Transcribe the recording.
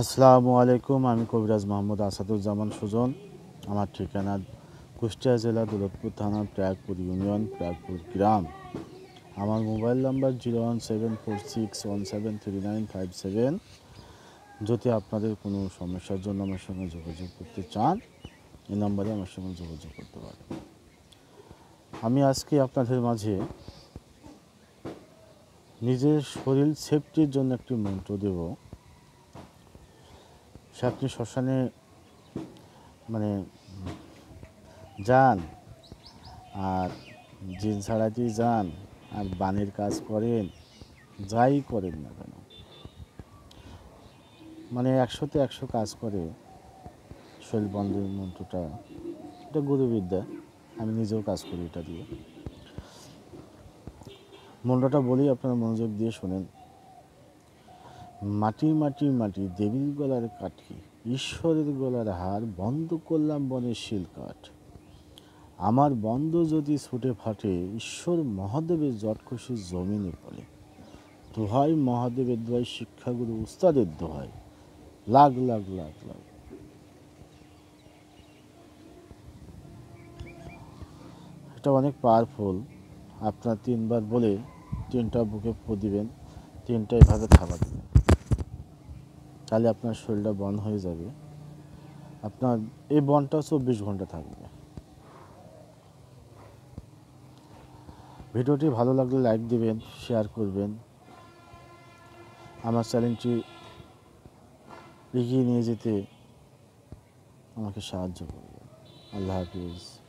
আসসালামু আলাইকুম আমি কবিরাজ মোহাম্মদ আসাদুজ্জামান সুজন আমার ঠিকানা কুষ্টিয়া জেলা দুলতপুর থানা প্রয়াগপুর ইউনিয়ন প্রয়াগপুর গ্রাম আমার mobile number zero one seven four six one seven three nine five seven যদি আপনাদের কোনো সমস্যার জন্য আমার সঙ্গে যোগাযোগ করতে চান এই নম্বরে আমার সঙ্গে যোগাযোগ করতে পারেন আমি আজকে আপনাদের মাঝে নিজের শরীর সেফটির জন্য একটি মন্ত্র দেবো সে আপনি শ্মশানে মানে যান আর জিন ছাড়াতেই যান আর বানের কাজ করেন যাই করেন না কেন মানে একশোতে একশো কাজ করে শৈলবন্ধের মন্ত্রটা এটা গুরুবিদ্যা আমি নিজেও কাজ করি এটা দিয়ে মন্ত্রটা বলি আপনারা মনোযোগ দিয়ে শোনেন মাটি মাটি মাটি দেবীর গলার কাঠি ঈশ্বরের গলার হার বন্ধ করলাম বনের শিলকাঠ আমার বন্ধ যদি ছুটে ফাটে ঈশ্বর মহাদেবের জটকষি জমিনে পড়ে দোহাই মহাদেবের দোহাই শিক্ষাগুরু উস্তাদের দোহাই লাগ লাগ লাগ লাগ এটা অনেক পাওয়ারফুল আপনার তিনবার বলে তিনটা বুকে পো দিবেন তিনটা এভাবে থাবা দেবেন তাহলে আপনার শরীরটা বন্ধ হয়ে যাবে আপনার এই বনটা চব্বিশ ঘন্টা থাকবে ভিডিওটি ভালো লাগলে লাইক দিবেন শেয়ার করবেন আমার চ্যালেঞ্জটি এগিয়ে নিয়ে যেতে আমাকে সাহায্য করবেন আল্লাহ হাফিজ